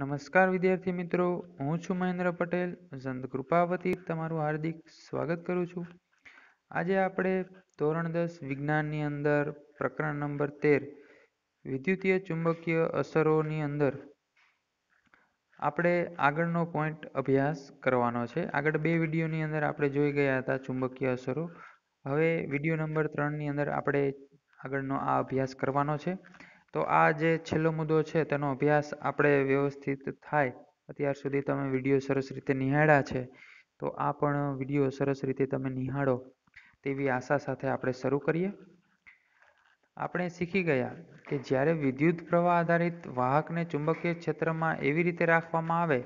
નમસ્કાર વિદ્યાર્થી મિત્રો હું છું મહેન્દ્ર પટેલ સંત કૃપાવતી તમારું હાર્દિક સ્વાગત કરું છું આજે આપણે ધોરણ દસ વિજ્ઞાનની અંદર પ્રકરણ નંબર તેર વિદ્યુતીય ચુંબકીય અસરોની અંદર આપણે આગળનો પોઈન્ટ અભ્યાસ કરવાનો છે આગળ બે વિડીયોની અંદર આપણે જોઈ ગયા હતા ચુંબકીય અસરો હવે વિડીયો નંબર ત્રણની અંદર આપણે આગળનો આ અભ્યાસ કરવાનો છે તો આ જે છેલ્લો મુદ્દો છે તેનો અભ્યાસ આપણે વ્યવસ્થિત થાય અત્યાર સુધી તમે વિડીયો સરસ રીતે નિહાળ્યા છે તો આ પણ વિડીયો સરસ રીતે તમે નિહાળો તેવી આશા સાથે આપણે શરૂ કરીએ આપણે શીખી ગયા કે જ્યારે વિદ્યુત પ્રવાહ આધારિત વાહકને ચુંબકીય ક્ષેત્રમાં એવી રીતે રાખવામાં આવે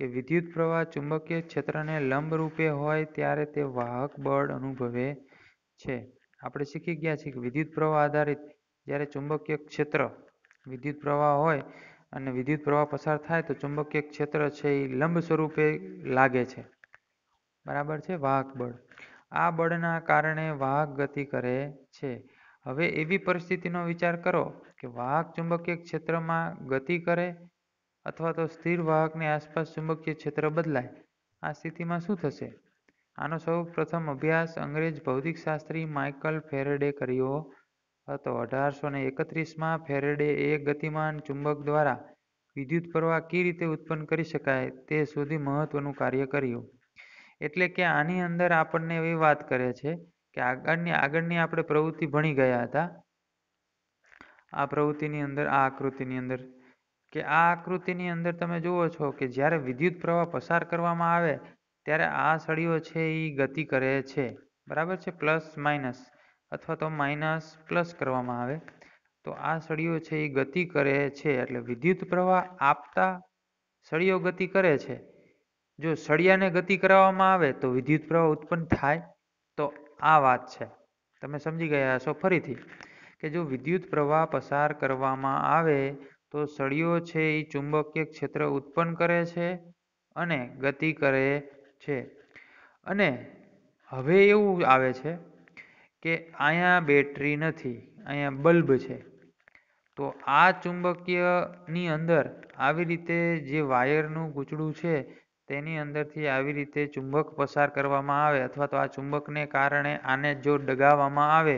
કે વિદ્યુત પ્રવાહ ચુંબકીય ક્ષેત્રને લંબરૂપે હોય ત્યારે તે વાહક બળ અનુભવે છે આપણે શીખી ગયા છીએ કે વિદ્યુત પ્રવાહ આધારિત જ્યારે ચુંબકીય ક્ષેત્ર વિદ્યુત પ્રવાહ હોય અને વિદ્યુત પ્રવાહ પસાર થાય તો ચુંબકીય ક્ષેત્ર છે એ લંબ સ્વરૂપે લાગે છે બરાબર છે વાહક બળ આ બળના કારણે વાહક ગતિ કરે છે હવે એવી પરિસ્થિતિનો વિચાર કરો કે વાહક ચુંબકીય ક્ષેત્રમાં ગતિ કરે અથવા તો સ્થિર વાહકની આસપાસ ચુંબકીય ક્ષેત્ર બદલાય આ સ્થિતિમાં શું થશે આનો સૌ પ્રથમ અભ્યાસ અંગ્રેજ ભૌતિક શાસ્ત્રી માઇકલ ફેરેડે કર્યો હતો અઢારસો ને એકત્રીસમાં ફેરેડે એ ગતિમાન ચુંબક દ્વારા વિદ્યુત પ્રવાહ કઈ રીતે ઉત્પન્ન કરી શકાય તે શોધી મહત્વનું કાર્ય કર્યું એટલે કે આની અંદર આપણને એવી વાત કરે છે કે આગળની આગળની આપણે પ્રવૃત્તિ ભણી ગયા હતા આ પ્રવૃત્તિની અંદર આ આકૃતિની અંદર કે આ આકૃતિની અંદર તમે જુઓ છો કે જ્યારે વિદ્યુત પ્રવાહ પસાર કરવામાં આવે ત્યારે આ સળીઓ છે એ ગતિ કરે છે બરાબર છે પ્લસ માઇનસ અથવા તો માઇનસ પ્લસ કરવામાં આવે તો આ સળિયો છે એ ગતિ કરે છે એટલે વિદ્યુત પ્રવાહ આપતા સળિયો ગતિ કરે છે જો સળિયાને ગતિ કરાવવામાં આવે તો વિદ્યુત પ્રવાહ ઉત્પન્ન થાય તો આ વાત છે તમે સમજી ગયા હશો ફરીથી કે જો વિદ્યુત પ્રવાહ પસાર કરવામાં આવે તો સળિયો છે એ ચુંબકીય ક્ષેત્ર ઉત્પન્ન કરે છે અને ગતિ કરે છે અને હવે એવું આવે છે કે અહીંયા બેટરી નથી અહીંયા બલ્બ છે તો આ ચુંબકીયની અંદર આવી રીતે જે વાયરનું ગૂંચળું છે તેની અંદરથી આવી રીતે ચુંબક પસાર કરવામાં આવે અથવા તો આ ચુંબકને કારણે આને જો ડગાવવામાં આવે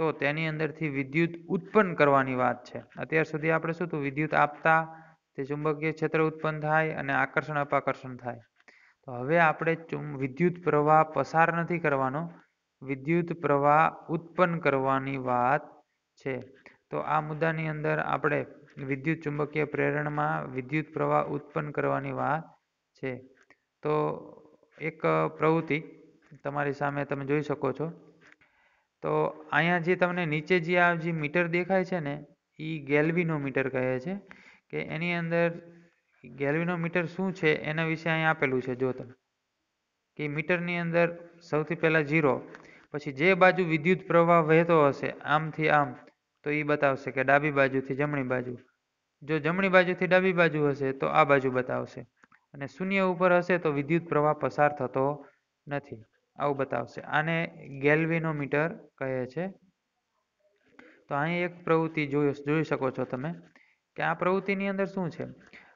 તો તેની અંદરથી વિદ્યુત ઉત્પન્ન કરવાની વાત છે અત્યાર સુધી આપણે શું હતું વિદ્યુત આપતા તે ચુંબકીય ક્ષેત્ર ઉત્પન્ન થાય અને આકર્ષણ અપાકર્ષણ થાય તો હવે આપણે વિદ્યુત પ્રવાહ પસાર નથી કરવાનો વિદ્યુત પ્રવાહ ઉત્પન્ન કરવાની વાત છે તો આ મુદ્દાની અંદર આપણે વિદ્યુત ચુંબકીય પ્રેરણમાં વિદ્યુત પ્રવાહ ઉત્પન્ન કરવાની વાત છે તો એક પ્રવૃત્તિ તમારી સામે તમે જોઈ શકો છો તો અહીંયા જે તમને નીચે જે આ જે મીટર દેખાય છે ને એ ગેલવીનો મીટર કહે છે કે એની અંદર ગેલવીનો મીટર શું છે એના વિશે અહીંયા આપેલું છે જો તમે કે મીટરની અંદર સૌથી પહેલાં ઝીરો પછી જે બાજુ વિદ્યુત પ્રવાહ વહેતો હશે આમથી આમ તો એ બતાવશે કે ડાબી બાજુથી જમણી બાજુ જો જમણી બાજુથી ડાબી બાજુ હશે તો આ બાજુ બતાવશે અને શૂન્ય ઉપર હશે તો વિદ્યુત પ્રવાહ પસાર થતો નથી આવું બતાવશે આને ગેલ્વિનોમીટર કહે છે તો અહીં એક પ્રવૃત્તિ જોઈ શકો છો તમે કે આ પ્રવૃત્તિની અંદર શું છે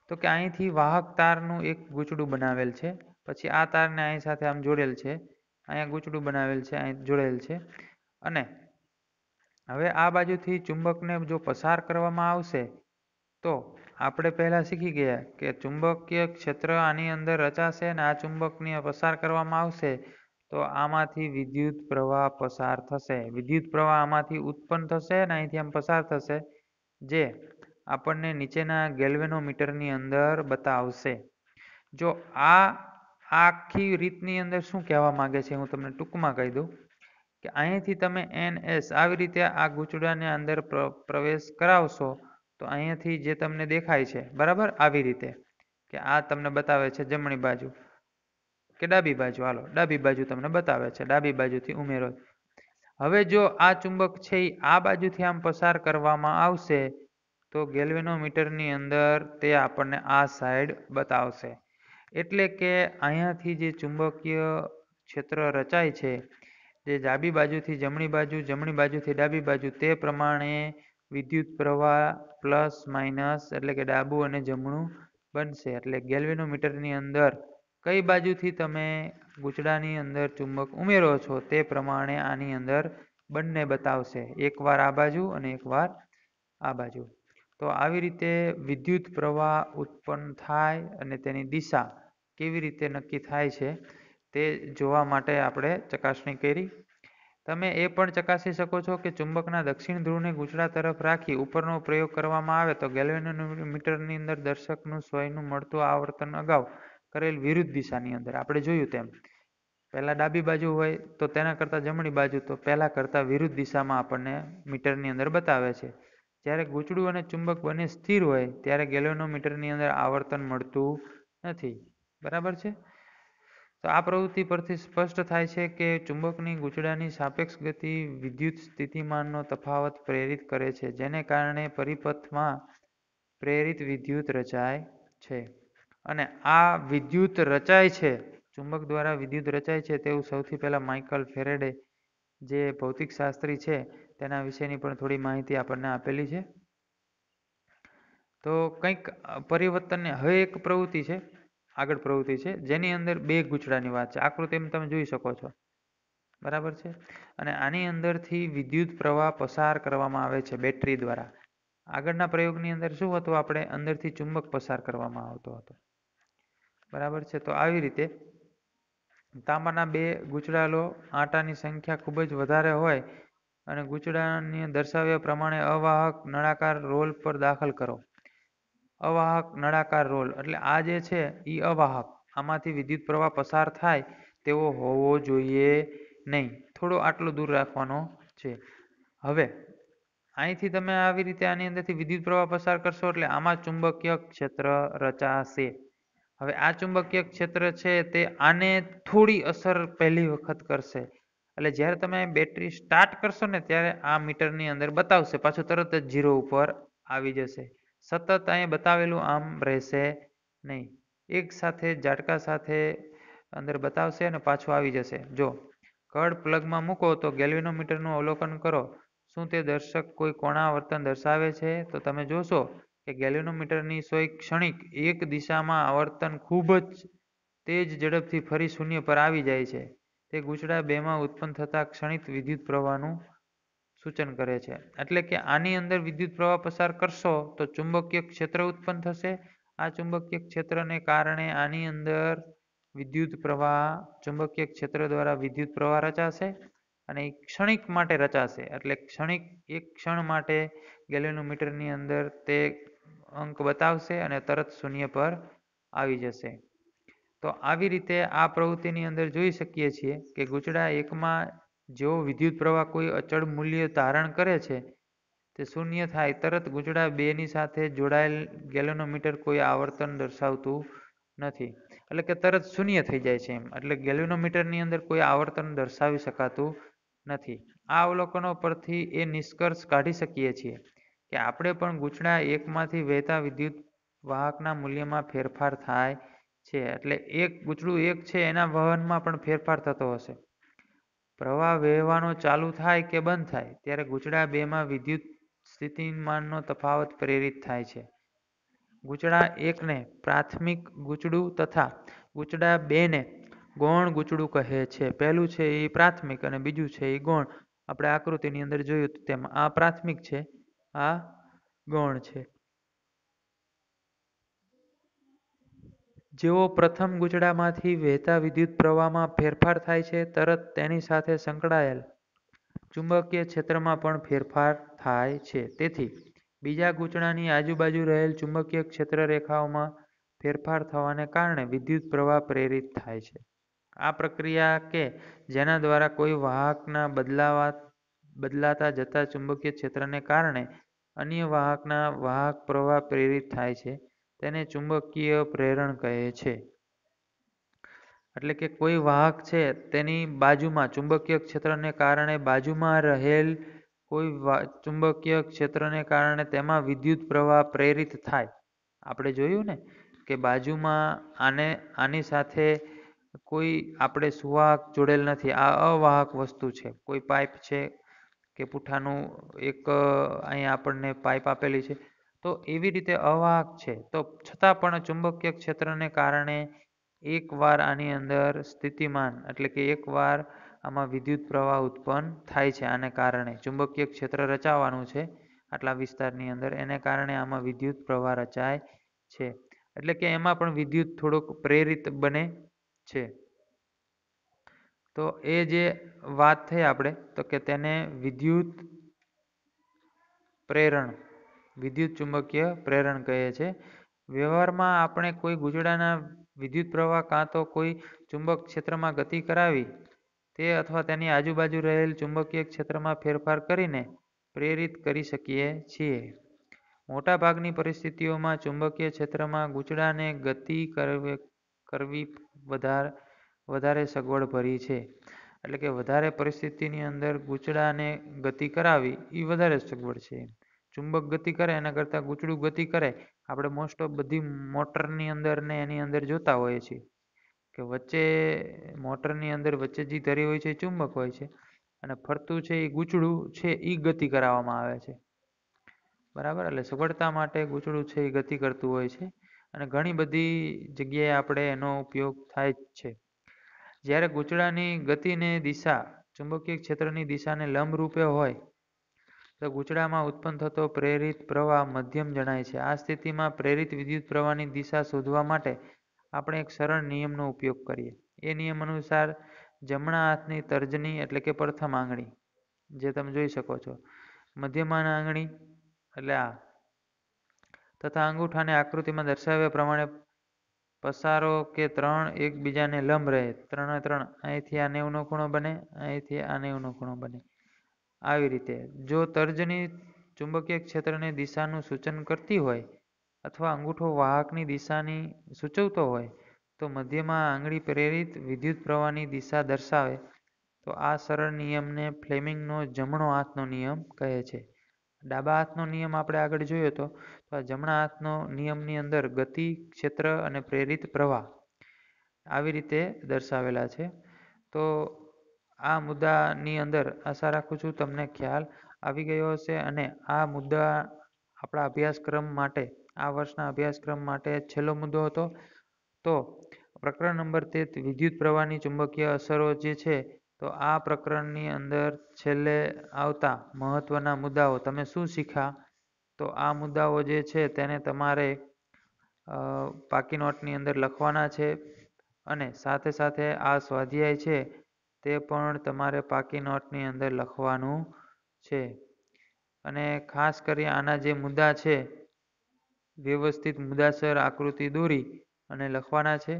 તો કે અહીંથી વાહક તારનું એક ગૂંચડું બનાવેલ છે પછી આ તારને અહીં સાથે આમ જોડેલ છે અહીંયા ગૂંચળું બનાવેલ છે અહીં જોડેલ છે અને હવે આ બાજુથી ચુંબકને જો પસાર કરવામાં આવશે તો આપણે પહેલા શીખી ગયા કે ચુંબકીય ક્ષેત્ર આની અંદર રચાશે અને આ ચુંબકને પસાર કરવામાં આવશે તો આમાંથી વિદ્યુત પ્રવાહ પસાર થશે વિદ્યુત પ્રવાહ આમાંથી ઉત્પન્ન થશે અને અહીંથી આમ પસાર થશે જે આપણને નીચેના ગેલ્વેનોમીટરની અંદર બતાવશે જો આ આખી રીતની અંદર શું કહેવા માંગે છે હું તમને ટૂંકમાં કહી દઉં કે અહીંયાથી તમે એન એસ આવી રીતે આ ગૂંચડાને અંદર પ્રવેશ કરાવશો તો અહીંયાથી જે તમને દેખાય છે બરાબર આવી રીતે કે આ તમને બતાવે છે જમણી બાજુ કે ડાબી બાજુ હાલો ડાબી બાજુ તમને બતાવે છે ડાબી બાજુથી ઉમેરો હવે જો આ ચુંબક છે આ બાજુથી આમ પસાર કરવામાં આવશે તો ગેલ્વેનોમીટરની અંદર તે આપણને આ સાઈડ બતાવશે એટલે કે અહીંયાથી જે ચુંબકીય ક્ષેત્ર રચાય છે જે ડાબી બાજુથી જમણી બાજુ જમણી બાજુથી ડાબી બાજુ તે પ્રમાણે વિદ્યુત પ્રવાહ પ્લસ માઇનસ એટલે કે ડાબું અને જમણું બનશે એટલે ગેલ્વેનોમીટરની અંદર કઈ બાજુથી તમે ગૂંચડાની અંદર ચુંબક ઉમેરો છો તે પ્રમાણે આની અંદર બંને બતાવશે એકવાર આ બાજુ અને એકવાર આ બાજુ તો આવી રીતે વિદ્યુત પ્રવાહ ઉત્પન્ન થાય અને તેની દિશા કેવી રીતે નક્કી થાય છે તે જોવા માટે આપણે ચકાસણી કરી તમે એ પણ ચકાસી શકો છો કે ચુંબકના દક્ષિણ ધ્રુવને ગુજરાત તરફ રાખી ઉપરનો પ્રયોગ કરવામાં આવે તો ગેલ્વેનોમીટરની અંદર દર્શકનું સ્વયંનું મળતું આવર્તન અગાઉ કરેલ વિરુદ્ધ દિશાની અંદર આપણે જોયું તેમ પહેલા ડાબી બાજુ હોય તો તેના કરતાં જમણી બાજુ તો પહેલા કરતા વિરુદ્ધ દિશામાં આપણને મીટર ની અંદર બતાવે છે જ્યારે ગૂંચડું અને ચુંબક બંને સ્થિર હોય ત્યારે ની અંદર આવર્તન મળતું નથી બરાબર છે તો આ પ્રવૃત્તિ પરથી સ્પષ્ટ થાય છે કે ચુંબકની ગૂંચળાની સાપેક્ષ ગતિ વિદ્યુત સ્થિતિમાનનો તફાવત પ્રેરિત કરે છે જેને કારણે પરિપથમાં પ્રેરિત વિદ્યુત રચાય છે અને આ વિદ્યુત રચાય છે ચુંબક દ્વારા વિદ્યુત રચાય છે તેવું સૌથી પહેલા માઇકલ ફેરેડે જે ભૌતિકશાસ્ત્રી છે તેના વિશેની પણ થોડી માહિતી આપણને આપેલી છે તો કંઈક પરિવર્તનને હવે એક પ્રવૃત્તિ છે આગળ પ્રવૃત્તિ છે જેની અંદર બે ગૂંચડાની વાત છે આકૃતિમાં તમે જોઈ શકો છો બરાબર છે અને આની અંદરથી વિદ્યુત પ્રવાહ પસાર કરવામાં આવે છે બેટરી દ્વારા આગળના પ્રયોગની અંદર શું હતું આપણે અંદરથી ચુંબક પસાર કરવામાં આવતો હતો બરાબર છે તો આવી રીતે તાંબાના બે ગુચડા લો આટાની સંખ્યા ખૂબ જ વધારે હોય અને ગૂંચડાને દર્શાવ્યા પ્રમાણે અવાહક નળાકાર રોલ પર દાખલ કરો અવાહક નળાકાર રોલ એટલે આ જે છે એ અવાહક આમાંથી વિદ્યુત પ્રવાહ પસાર થાય તેવો હોવો જોઈએ નહીં થોડો આટલો દૂર રાખવાનો છે હવે અહીંથી તમે આવી રીતે આની અંદરથી વિદ્યુત પ્રવાહ પસાર કરશો એટલે આમાં ચુંબકીય ક્ષેત્ર રચાશે હવે આ ચુંબકીય ક્ષેત્ર છે તે આને થોડી અસર પહેલી વખત કરશે એટલે જ્યારે તમે બેટરી સ્ટાર્ટ કરશો ને ત્યારે આ મીટરની અંદર બતાવશે પાછું તરત જ ઝીરો ઉપર આવી જશે સતત અહીં બતાવેલું આમ રહેશે નહીં એક સાથે ઝાટકા સાથે અંદર બતાવશે અને પાછું આવી જશે જો ઘડ પ્લગમાં મૂકો તો ગેલ્વિનોમીટરનું અવલોકન કરો શું તે દર્શક કોઈ કોણા વર્તન દર્શાવે છે તો તમે જોશો કે ગેલ્વિનોમીટરની સોય ક્ષણિક એક દિશામાં આવર્તન ખૂબ જ તેજ ઝડપથી ફરી શૂન્ય પર આવી જાય છે તે ગૂંચળા બેમાં ઉત્પન્ન થતા ક્ષણિત વિદ્યુત પ્રવાહનું સૂચન કરે છે એટલે કે આની અંદર વિદ્યુત પ્રવાહ પસાર કરશો તો ચુંબકીય ક્ષેત્ર ઉત્પન્ન થશે આ ચુંબકીય ક્ષેત્રને કારણે આની અંદર વિદ્યુત પ્રવાહ ચુંબકીય ક્ષેત્ર દ્વારા વિદ્યુત પ્રવાહ રચાશે અને ક્ષણિક માટે રચાશે એટલે ક્ષણિક એક ક્ષણ માટે ગેલેનોમીટરની અંદર તે અંક બતાવશે અને તરત શૂન્ય પર આવી જશે તો આવી રીતે આ પ્રવૃત્તિની અંદર જોઈ શકીએ છીએ કે ગૂંચળા એકમાં જેવો વિદ્યુત પ્રવાહ કોઈ અચળ મૂલ્ય ધારણ કરે છે તે શૂન્ય થાય તરત ગુંચળા બેની સાથે જોડાયેલ ગેલેનોમીટર કોઈ આવર્તન દર્શાવતું નથી એટલે કે તરત શૂન્ય થઈ જાય છે એમ એટલે ગેલેનોમીટરની અંદર કોઈ આવર્તન દર્શાવી શકાતું નથી આ અવલોકનો પરથી એ નિષ્કર્ષ કાઢી શકીએ છીએ કે આપણે પણ ગૂંચળા એકમાંથી વહેતા વિદ્યુત વાહકના મૂલ્યમાં ફેરફાર થાય છે એટલે એક ગૂંચળું એક છે એના વહનમાં પણ ફેરફાર થતો હશે પ્રવાહ વહેવાનો ચાલુ થાય કે બંધ થાય ત્યારે ગુચડા બેમાં વિદ્યુત સ્થિતિમાનનો તફાવત પ્રેરિત થાય છે. ગુચડા એકને પ્રાથમિક ગુચડું તથા ગુચડા ને ગૌણ ગુચડું કહે છે. પહેલું છે એ પ્રાથમિક અને બીજું છે એ ગૌણ. આપણે આકૃતિની અંદર જોયું તેમ આ પ્રાથમિક છે આ ગૌણ છે. જેઓ પ્રથમ ગુચડામાંથી વહેતા વિદ્યુત પ્રવાહમાં ફેરફાર થાય છે તરત તેની સાથે સંકળાયેલ ચુંબકીય ક્ષેત્રમાં પણ ફેરફાર થાય છે તેથી બીજા ગુચડાની આજુબાજુ રહેલ ચુંબકીય ક્ષેત્ર રેખાઓમાં ફેરફાર થવાને કારણે વિદ્યુત પ્રવાહ પ્રેરિત થાય છે આ પ્રક્રિયા કે જેના દ્વારા કોઈ વાહકના બદલાવા બદલાતા જતા ચુંબકીય ક્ષેત્રને કારણે અન્ય વાહકના વાહક પ્રવાહ પ્રેરિત થાય છે તેને ચુંબકીય પ્રેરણ કહે છે એટલે કે કોઈ વાહક છે તેની બાજુમાં ચુંબકીય ક્ષેત્રને કારણે બાજુમાં રહેલ કોઈ ચુંબકીય ક્ષેત્રને કારણે તેમાં વિદ્યુત પ્રવાહ પ્રેરિત થાય આપણે જોયું ને કે બાજુમાં આને આની સાથે કોઈ આપણે સુવાહક જોડેલ નથી આ અવાહક વસ્તુ છે કોઈ પાઇપ છે કે પુઠ્ઠાનું એક અહીંયા આપણને પાઇપ આપેલી છે તો એવી રીતે અવાહક છે તો છતાં પણ ચુંબકીય ક્ષેત્રને કારણે એકવાર આની અંદર સ્થિતિમાન એટલે કે એકવાર આમાં વિદ્યુત પ્રવાહ ઉત્પન્ન થાય છે આને કારણે ચુંબકીય ક્ષેત્ર રચાવાનું છે આટલા વિસ્તારની અંદર એને કારણે આમાં વિદ્યુત પ્રવાહ રચાય છે એટલે કે એમાં પણ વિદ્યુત થોડોક પ્રેરિત બને છે તો એ જે વાત થઈ આપણે તો કે તેને વિદ્યુત પ્રેરણ વિદ્યુત ચુંબકીય પ્રેરણ કહે છે વ્યવહારમાં આપણે કોઈ ગુજડાના વિદ્યુત પ્રવાહ કાં તો કોઈ ચુંબક ક્ષેત્રમાં ગતિ કરાવી તે અથવા તેની આજુબાજુ રહેલ ચુંબકીય ક્ષેત્રમાં ફેરફાર કરીને પ્રેરિત કરી શકીએ છીએ મોટાભાગની પરિસ્થિતિઓમાં ચુંબકીય ક્ષેત્રમાં ગૂંચડાને ગતિ કરવી વધારે વધારે સગવડ ભરી છે એટલે કે વધારે પરિસ્થિતિની અંદર ગૂંચડાને ગતિ કરાવી એ વધારે સગવડ છે ચુંબક ગતિ કરે એના કરતા ગૂંચળું ગતિ કરે આપણે મોસ્ટ ઓફ બધી મોટરની અંદર ને એની અંદર જોતા હોઈએ છીએ કે વચ્ચે મોટરની અંદર વચ્ચે જે ધરી હોય છે એ ચુંબક હોય છે અને ફરતું છે એ ગૂંચળું છે એ ગતિ કરાવવામાં આવે છે બરાબર એટલે સગવડતા માટે ગૂંચળું છે એ ગતિ કરતું હોય છે અને ઘણી બધી જગ્યાએ આપણે એનો ઉપયોગ થાય છે જ્યારે ગૂંચળાની ગતિને દિશા ચુંબકીય ક્ષેત્રની દિશાને લંબ રૂપે હોય તો ઉત્પન્ન થતો પ્રેરિત પ્રવાહ મધ્યમ જણાય છે આ સ્થિતિમાં પ્રેરિત વિદ્યુત પ્રવાહની દિશા શોધવા માટે આપણે એક સરળ નિયમનો ઉપયોગ કરીએ એ નિયમ અનુસાર જમણા હાથની તર્જની એટલે કે પ્રથમ આંગળી જે તમે જોઈ શકો છો મધ્યમાન આંગળી એટલે આ તથા અંગૂઠાને આકૃતિમાં દર્શાવ્યા પ્રમાણે પસારો કે ત્રણ એકબીજાને લંબ રહે ત્રણે ત્રણ અહીંથી આ નેવનો ખૂણો બને અહીંથી આ નેવનો ખૂણો બને આવી રીતે જો તર્જની ચુંબકીય ક્ષેત્રની દિશાનું સૂચન કરતી હોય અથવા અંગૂઠો વાહકની દિશાની સૂચવતો હોય તો મધ્યમાં આંગળી પ્રેરિત વિદ્યુત પ્રવાહની દિશા દર્શાવે તો આ સરળ નિયમને ફ્લેમિંગનો જમણો હાથનો નિયમ કહે છે ડાબા હાથનો નિયમ આપણે આગળ જોયો હતો તો આ જમણા હાથનો નિયમની અંદર ગતિ ક્ષેત્ર અને પ્રેરિત પ્રવાહ આવી રીતે દર્શાવેલા છે તો આ મુદ્દાની અંદર આશા રાખું છું તમને ખ્યાલ આવી ગયો હશે અને આ મુદ્દા આપણા અભ્યાસક્રમ માટે આ વર્ષના અભ્યાસક્રમ માટે છેલ્લો મુદ્દો હતો તો પ્રકરણ નંબર તે વિદ્યુત પ્રવાહની ચુંબકીય અસરો જે છે તો આ પ્રકરણની અંદર છેલ્લે આવતા મહત્વના મુદ્દાઓ તમે શું શીખા તો આ મુદ્દાઓ જે છે તેને તમારે પાકી નોટની અંદર લખવાના છે અને સાથે સાથે આ સ્વાધ્યાય છે તે પણ તમારે પાકી નોટની અંદર લખવાનું છે અને ખાસ કરી આના જે મુદ્દા છે વ્યવસ્થિત મુદ્દાસર આકૃતિ દોરી અને લખવાના છે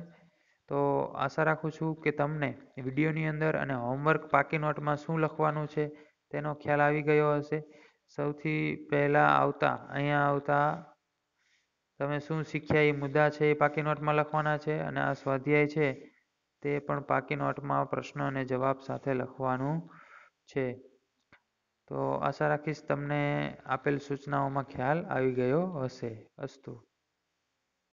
તો આશા રાખું છું કે તમને વિડીયોની અંદર અને હોમવર્ક પાકી નોટમાં શું લખવાનું છે તેનો ખ્યાલ આવી ગયો હશે સૌથી પહેલાં આવતા અહીંયા આવતા તમે શું શીખ્યા એ મુદ્દા છે એ પાકી નોટમાં લખવાના છે અને આ સ્વાધ્યાય છે તે પણ પાકી નોટમાં પ્રશ્ન અને જવાબ સાથે લખવાનું છે તો આશા રાખીશ તમને આપેલ સૂચનાઓમાં ખ્યાલ આવી ગયો હશે અસ્તુ